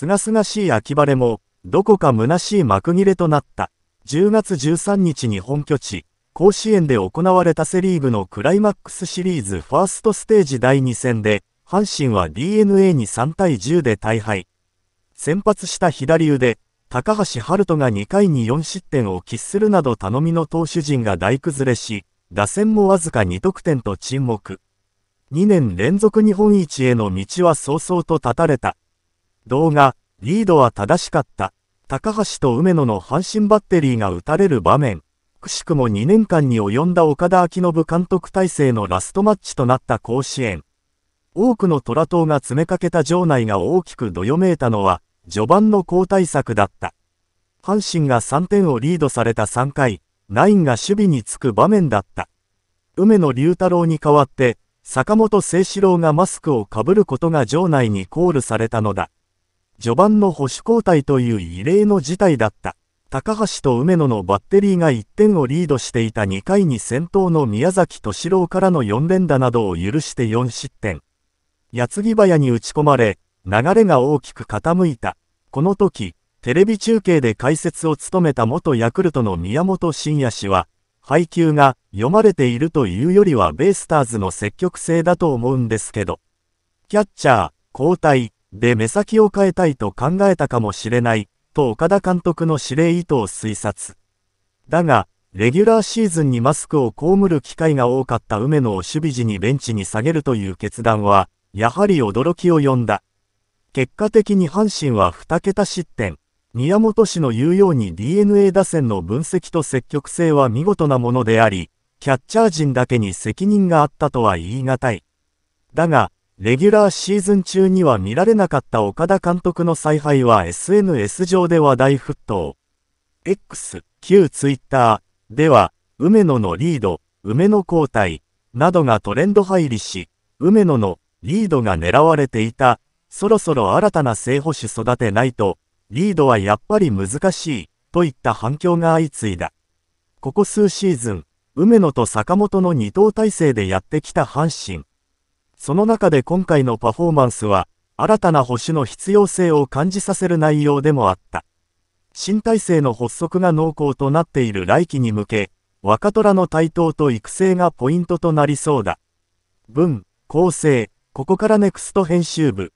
すがすがしい秋晴れも、どこか虚しい幕切れとなった。10月13日に本拠地、甲子園で行われたセリーグのクライマックスシリーズファーストステージ第2戦で、阪神は DNA に3対10で大敗。先発した左腕、高橋遥人が2回に4失点を喫するなど頼みの投手陣が大崩れし、打線もわずか2得点と沈黙。2年連続日本一への道は早々と断たれた。動画、リードは正しかった。高橋と梅野の阪神バッテリーが打たれる場面。くしくも2年間に及んだ岡田昭信監督体制のラストマッチとなった甲子園。多くの虎党が詰めかけた場内が大きくどよめいたのは、序盤の交代策だった。阪神が3点をリードされた3回、ナインが守備につく場面だった。梅野龍太郎に代わって、坂本聖志郎がマスクをかぶることが場内にコールされたのだ。序盤の保守交代という異例の事態だった。高橋と梅野のバッテリーが1点をリードしていた2回に先頭の宮崎敏郎からの4連打などを許して4失点。矢継ぎ早に打ち込まれ、流れが大きく傾いた。この時、テレビ中継で解説を務めた元ヤクルトの宮本慎也氏は、配球が読まれているというよりはベイスターズの積極性だと思うんですけど。キャッチャー、交代、で目先を変えたいと考えたかもしれない、と岡田監督の指令意図を推察。だが、レギュラーシーズンにマスクを被る機会が多かった梅野を守備時にベンチに下げるという決断は、やはり驚きを呼んだ。結果的に阪神は2桁失点。宮本氏の言うように DNA 打線の分析と積極性は見事なものであり、キャッチャー陣だけに責任があったとは言い難い。だが、レギュラーシーズン中には見られなかった岡田監督の采配は SNS 上で話題沸騰。X、旧 Twitter では、梅野のリード、梅野交代、などがトレンド入りし、梅野のリードが狙われていた、そろそろ新たな正捕手育てないと、リードはやっぱり難しい、といった反響が相次いだ。ここ数シーズン、梅野と坂本の二等体制でやってきた阪神。その中で今回のパフォーマンスは、新たな保守の必要性を感じさせる内容でもあった。新体制の発足が濃厚となっている来期に向け、若虎の台頭と育成がポイントとなりそうだ。文、構成、ここからネクスト編集部。